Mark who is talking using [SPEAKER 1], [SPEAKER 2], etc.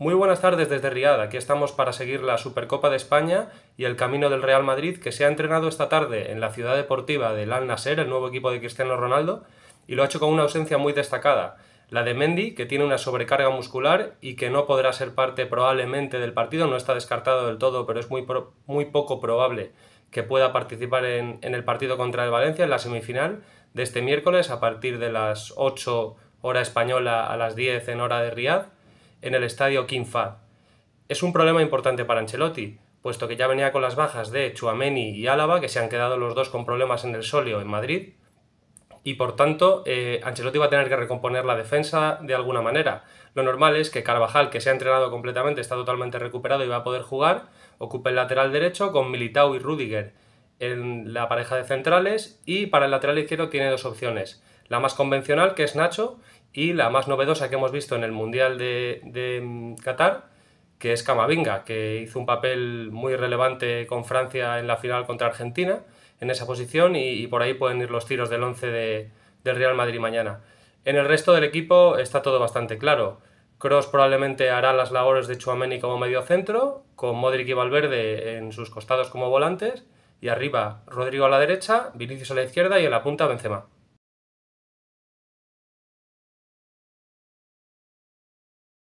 [SPEAKER 1] Muy buenas tardes desde Riad. Aquí estamos para seguir la Supercopa de España y el camino del Real Madrid, que se ha entrenado esta tarde en la ciudad deportiva del Al Nasser, el nuevo equipo de Cristiano Ronaldo, y lo ha hecho con una ausencia muy destacada, la de Mendy, que tiene una sobrecarga muscular y que no podrá ser parte probablemente del partido, no está descartado del todo, pero es muy, muy poco probable que pueda participar en, el partido contra el Valencia, en la semifinal, de este miércoles a partir de las 8 hora española a las 10 en hora de Riad en el estadio King Fahd. Es un problema importante para Ancelotti, puesto que ya venía con las bajas de Chuameni y Álava, que se han quedado los dos con problemas en el Solio en Madrid, y por tanto eh, Ancelotti va a tener que recomponer la defensa de alguna manera. Lo normal es que Carvajal, que se ha entrenado completamente, está totalmente recuperado y va a poder jugar, ocupe el lateral derecho con Militao y Rudiger en la pareja de centrales y para el lateral izquierdo tiene dos opciones la más convencional, que es Nacho, y la más novedosa que hemos visto en el Mundial de, mm, Qatar, que es Camavinga, que hizo un papel muy relevante con Francia en la final contra Argentina, en esa posición, y, por ahí pueden ir los tiros del 11 del Real Madrid mañana. En el resto del equipo está todo bastante claro. Cross probablemente hará las labores de Chuameni como medio centro, con Modric y Valverde en sus costados como volantes, y arriba Rodrigo a la derecha, Vinicius a la izquierda y en la punta Benzema.